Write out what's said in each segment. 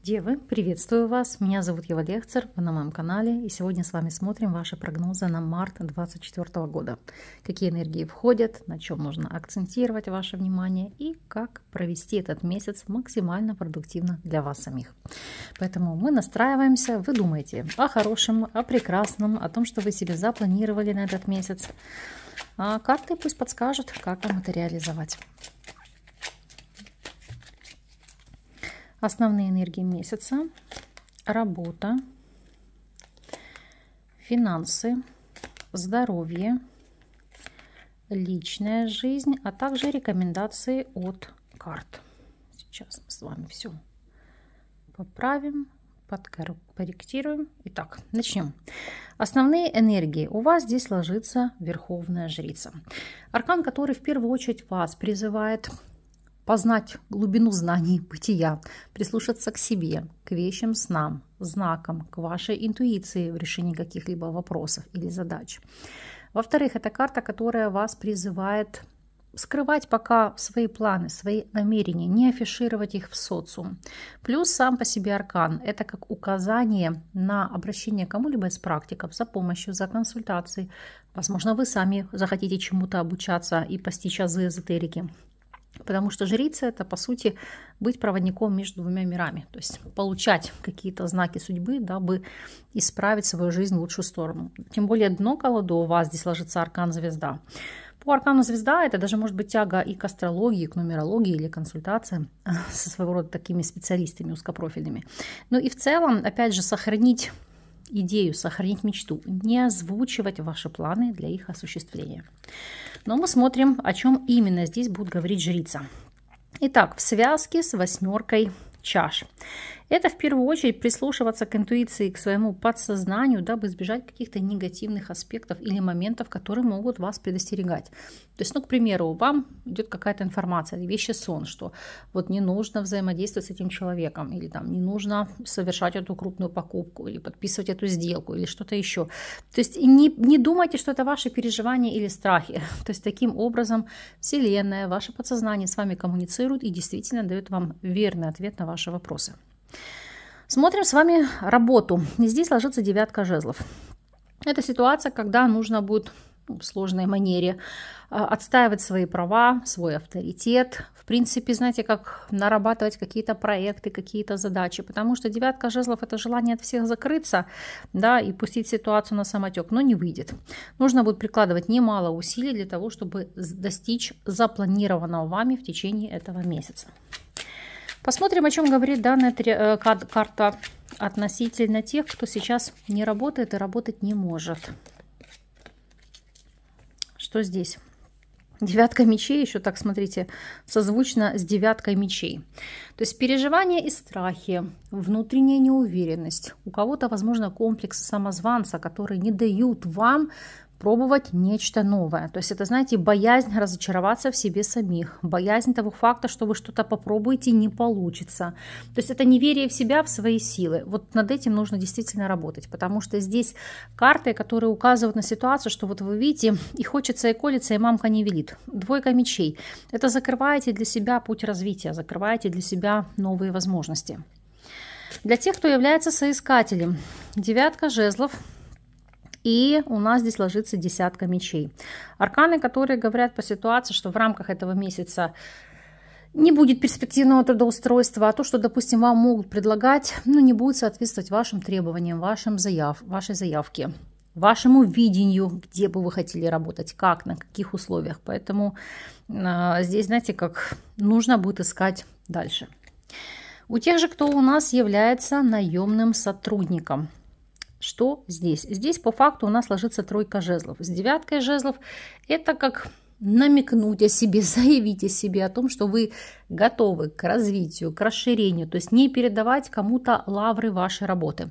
Девы, приветствую вас! Меня зовут Ева Лехцер, вы на моем канале, и сегодня с вами смотрим ваши прогнозы на март 2024 года. Какие энергии входят, на чем нужно акцентировать ваше внимание и как провести этот месяц максимально продуктивно для вас самих. Поэтому мы настраиваемся, вы думаете о хорошем, о прекрасном, о том, что вы себе запланировали на этот месяц. А карты пусть подскажут, как вам это реализовать. Основные энергии месяца, работа, финансы, здоровье, личная жизнь, а также рекомендации от карт. Сейчас мы с вами все поправим, подкорректируем. Итак, начнем. Основные энергии. У вас здесь ложится Верховная Жрица. Аркан, который в первую очередь вас призывает познать глубину знаний бытия, прислушаться к себе, к вещим снам, знакам, к вашей интуиции в решении каких-либо вопросов или задач. Во-вторых, это карта, которая вас призывает скрывать пока свои планы, свои намерения, не афишировать их в социум. Плюс сам по себе аркан – это как указание на обращение к кому-либо из практиков за помощью, за консультацией. Возможно, вы сами захотите чему-то обучаться и постичь азы эзотерики. Потому что жрица это, по сути, быть проводником между двумя мирами. То есть получать какие-то знаки судьбы, дабы исправить свою жизнь в лучшую сторону. Тем более дно колоду у вас здесь ложится аркан звезда. По аркану звезда это даже может быть тяга и к астрологии, и к нумерологии или консультациям со своего рода такими специалистами узкопрофильными. Ну и в целом, опять же, сохранить идею, сохранить мечту, не озвучивать ваши планы для их осуществления. Но мы смотрим, о чем именно здесь будет говорить жрица. Итак, в связке с восьмеркой чаш. Это в первую очередь прислушиваться к интуиции, к своему подсознанию, дабы избежать каких-то негативных аспектов или моментов, которые могут вас предостерегать. То есть, ну, к примеру, вам идет какая-то информация, вещи сон, что вот не нужно взаимодействовать с этим человеком, или там не нужно совершать эту крупную покупку, или подписывать эту сделку, или что-то еще. То есть не, не думайте, что это ваши переживания или страхи. То есть таким образом Вселенная, ваше подсознание с вами коммуницирует и действительно дает вам верный ответ на ваши вопросы. Смотрим с вами работу. И здесь ложится девятка жезлов. Это ситуация, когда нужно будет ну, в сложной манере а, отстаивать свои права, свой авторитет. В принципе, знаете, как нарабатывать какие-то проекты, какие-то задачи. Потому что девятка жезлов – это желание от всех закрыться да, и пустить ситуацию на самотек, но не выйдет. Нужно будет прикладывать немало усилий для того, чтобы достичь запланированного вами в течение этого месяца. Посмотрим, о чем говорит данная э, карта относительно тех, кто сейчас не работает и работать не может. Что здесь? Девятка мечей, еще так, смотрите, созвучно с девяткой мечей. То есть переживания и страхи, внутренняя неуверенность. У кого-то, возможно, комплекс самозванца, которые не дают вам пробовать нечто новое. То есть это, знаете, боязнь разочароваться в себе самих, боязнь того факта, что вы что-то попробуете, не получится. То есть это неверие в себя, в свои силы. Вот над этим нужно действительно работать, потому что здесь карты, которые указывают на ситуацию, что вот вы видите, и хочется, и колется, и мамка не велит. Двойка мечей. Это закрываете для себя путь развития, закрываете для себя новые возможности. Для тех, кто является соискателем, девятка жезлов – и у нас здесь ложится десятка мечей. Арканы, которые говорят по ситуации, что в рамках этого месяца не будет перспективного трудоустройства, а то, что, допустим, вам могут предлагать, ну, не будет соответствовать вашим требованиям, вашим заяв, вашей заявке, вашему видению, где бы вы хотели работать, как, на каких условиях. Поэтому э, здесь, знаете, как нужно будет искать дальше. У тех же, кто у нас является наемным сотрудником что здесь? Здесь по факту у нас ложится тройка жезлов. С девяткой жезлов это как намекнуть о себе, заявить о себе, о том, что вы готовы к развитию, к расширению, то есть не передавать кому-то лавры вашей работы.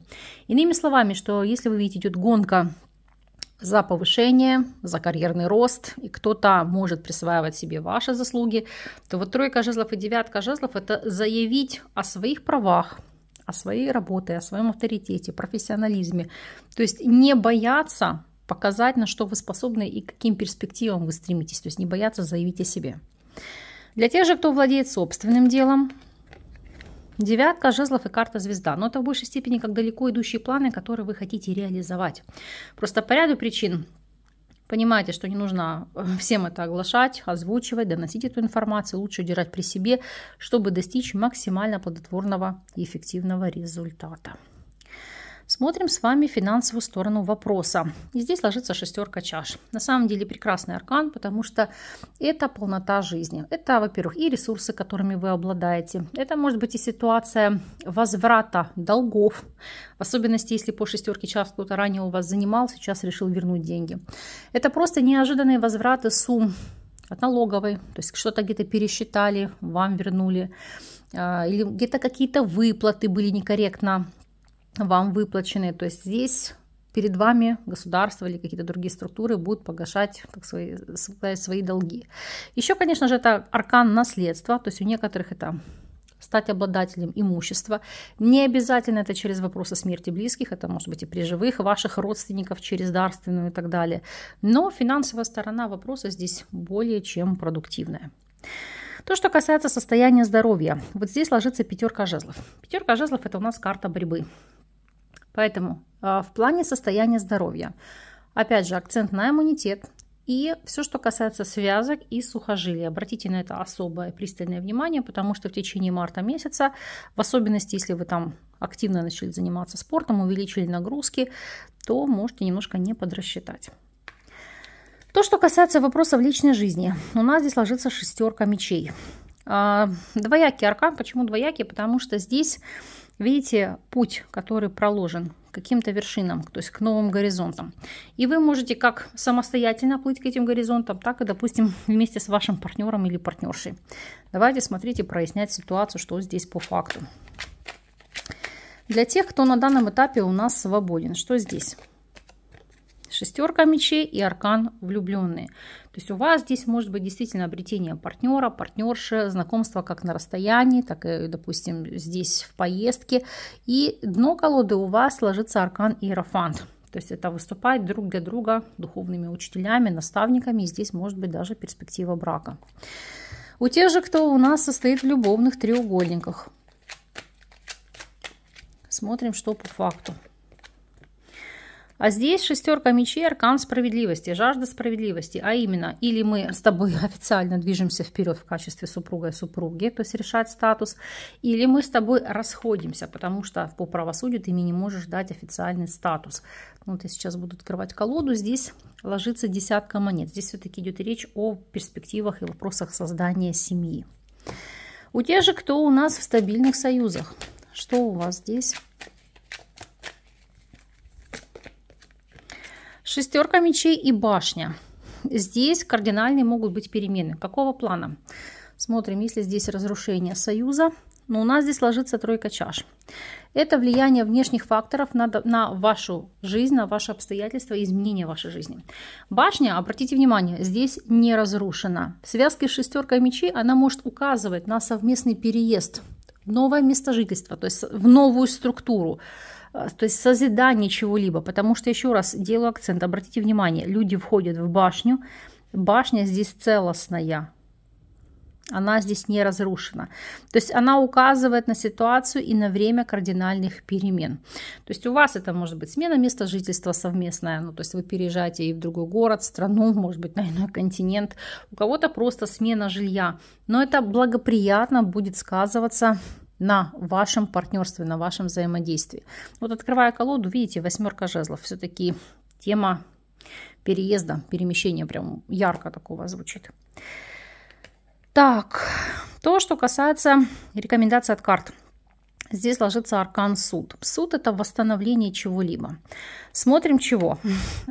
Иными словами, что если вы видите, идет гонка за повышение, за карьерный рост, и кто-то может присваивать себе ваши заслуги, то вот тройка жезлов и девятка жезлов – это заявить о своих правах, о своей работе, о своем авторитете, профессионализме. То есть не бояться показать, на что вы способны и каким перспективам вы стремитесь. То есть не бояться заявить о себе. Для тех же, кто владеет собственным делом, Девятка жезлов и карта звезда. Но это в большей степени как далеко идущие планы, которые вы хотите реализовать. Просто по ряду причин Понимаете, что не нужно э, всем это оглашать, озвучивать, доносить эту информацию, лучше удирать при себе, чтобы достичь максимально плодотворного и эффективного результата. Смотрим с вами финансовую сторону вопроса. И здесь ложится шестерка чаш. На самом деле прекрасный аркан, потому что это полнота жизни. Это, во-первых, и ресурсы, которыми вы обладаете. Это может быть и ситуация возврата долгов, в особенности, если по шестерке чаш кто-то ранее у вас занимал, сейчас решил вернуть деньги. Это просто неожиданные возвраты сумм от налоговой, то есть что-то где-то пересчитали, вам вернули, а, или где-то какие-то выплаты были некорректно вам выплачены. То есть здесь перед вами государство или какие-то другие структуры будут погашать так, свои, свои долги. Еще, конечно же, это аркан наследства, то есть у некоторых это стать обладателем имущества. Не обязательно это через вопросы смерти близких, это может быть и при живых ваших родственников, через дарственную и так далее. Но финансовая сторона вопроса здесь более чем продуктивная. То, что касается состояния здоровья, вот здесь ложится пятерка жезлов. Пятерка жезлов это у нас карта борьбы. Поэтому а, в плане состояния здоровья, опять же, акцент на иммунитет, и все, что касается связок и сухожилий. Обратите на это особое пристальное внимание, потому что в течение марта месяца, в особенности, если вы там активно начали заниматься спортом, увеличили нагрузки, то можете немножко не подрасчитать. То, что касается вопросов личной жизни, у нас здесь ложится шестерка мечей. А, двоякий аркан. Почему двоякий? Потому что здесь Видите путь, который проложен к каким-то вершинам, то есть к новым горизонтам. И вы можете как самостоятельно плыть к этим горизонтам, так и, допустим, вместе с вашим партнером или партнершей. Давайте смотрите, прояснять ситуацию, что здесь по факту. Для тех, кто на данном этапе у нас свободен, что здесь? Шестерка мечей и аркан влюбленные. То есть у вас здесь может быть действительно обретение партнера, партнерши, знакомство как на расстоянии, так и, допустим, здесь в поездке. И дно колоды у вас ложится аркан Иерофант. То есть это выступать друг для друга духовными учителями, наставниками. И здесь может быть даже перспектива брака. У тех же, кто у нас состоит в любовных треугольниках. Смотрим, что по факту. А здесь шестерка мечей, аркан справедливости, жажда справедливости. А именно, или мы с тобой официально движемся вперед в качестве супруга и супруги, то есть решать статус, или мы с тобой расходимся, потому что по правосудию ты мне не можешь дать официальный статус. Ну, вот я сейчас буду открывать колоду. Здесь ложится десятка монет. Здесь все-таки идет речь о перспективах и вопросах создания семьи. У тех же, кто у нас в стабильных союзах. Что у вас здесь? Шестерка мечей и башня. Здесь кардинальные могут быть перемены. Какого плана? Смотрим, если здесь разрушение союза, но у нас здесь ложится тройка чаш. Это влияние внешних факторов на, на вашу жизнь, на ваши обстоятельства и изменения вашей жизни. Башня, обратите внимание, здесь не разрушена. В связке с шестеркой мечей она может указывать на совместный переезд в новое место жительства, то есть в новую структуру, а, то есть созидание чего-либо, потому что, еще раз делаю акцент, обратите внимание, люди входят в башню, башня здесь целостная, она здесь не разрушена. То есть она указывает на ситуацию и на время кардинальных перемен. То есть у вас это может быть смена места жительства совместная, ну то есть вы переезжаете и в другой город, страну, может быть на иной континент, у кого-то просто смена жилья. Но это благоприятно будет сказываться на вашем партнерстве, на вашем взаимодействии. Вот открывая колоду, видите, восьмерка жезлов. Все-таки тема переезда, перемещения прям ярко такого звучит. Так, то, что касается рекомендаций от карт – Здесь ложится аркан суд. Суд – это восстановление чего-либо. Смотрим чего.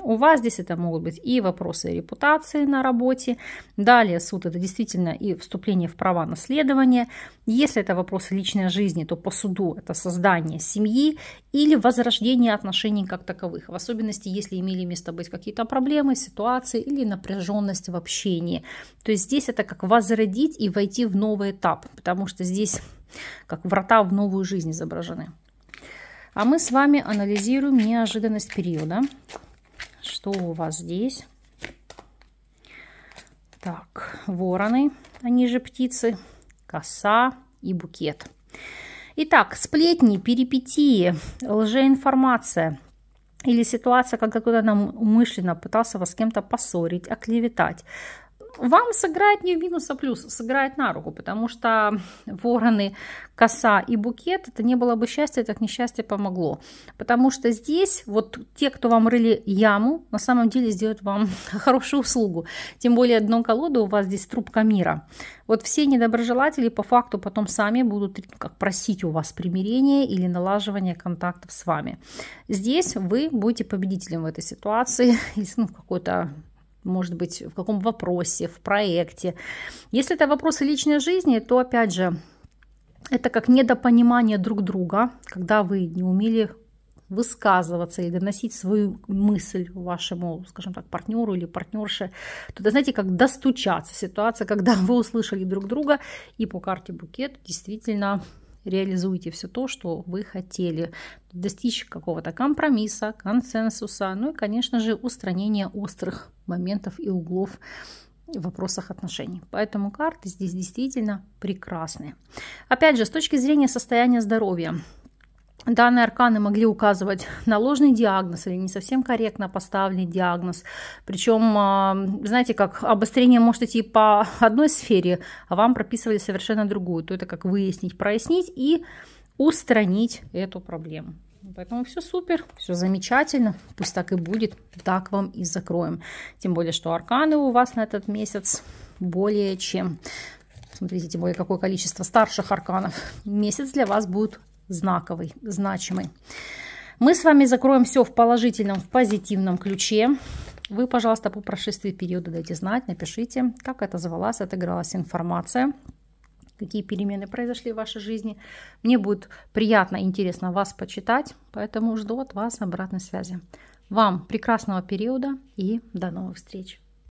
У вас здесь это могут быть и вопросы репутации на работе. Далее суд – это действительно и вступление в права наследования. Если это вопросы личной жизни, то по суду это создание семьи или возрождение отношений как таковых. В особенности, если имели место быть какие-то проблемы, ситуации или напряженность в общении. То есть здесь это как возродить и войти в новый этап, потому что здесь как врата в новую жизнь изображены. А мы с вами анализируем неожиданность периода. Что у вас здесь? Так, вороны, они же птицы, коса и букет. Итак, сплетни, перипетии, лжеинформация – или ситуация, когда кто-то нам умышленно пытался вас с кем-то поссорить, оклеветать, вам сыграет не в минус, а плюс, сыграет на руку, потому что вороны, коса и букет, это не было бы счастья, так несчастье помогло. Потому что здесь вот те, кто вам рыли яму, на самом деле сделают вам хорошую услугу. Тем более дно колоды у вас здесь трубка мира. Вот все недоброжелатели по факту потом сами будут как просить у вас примирения или налаживания контактов с вами. Здесь вы будете победителем в этой ситуации, ну, какой-то может быть, в каком вопросе, в проекте. Если это вопросы личной жизни, то, опять же, это как недопонимание друг друга, когда вы не умели высказываться или доносить свою мысль вашему, скажем так, партнеру или партнерше, то это, знаете, как достучаться. Ситуация, когда вы услышали друг друга, и по карте букет действительно реализуйте все то, что вы хотели, достичь какого-то компромисса, консенсуса, ну и, конечно же, устранения острых моментов и углов в вопросах отношений. Поэтому карты здесь действительно прекрасные. Опять же, с точки зрения состояния здоровья, Данные арканы могли указывать на ложный диагноз или не совсем корректно поставленный диагноз. Причем, а, знаете, как обострение может идти по одной сфере, а вам прописывали совершенно другую. То это как выяснить, прояснить и устранить эту проблему. Поэтому все супер, все замечательно, пусть так и будет, так вам и закроем. Тем более, что арканы у вас на этот месяц более чем Смотрите, тем более, какое количество старших арканов. Месяц для вас будет знаковый, значимый. Мы с вами закроем все в положительном, в позитивном ключе. Вы, пожалуйста, по прошествии периода дайте знать, напишите, как это отозвалась, отыгралась информация, какие перемены произошли в вашей жизни. Мне будет приятно, интересно вас почитать, поэтому жду от вас обратной связи. Вам прекрасного периода и до новых встреч!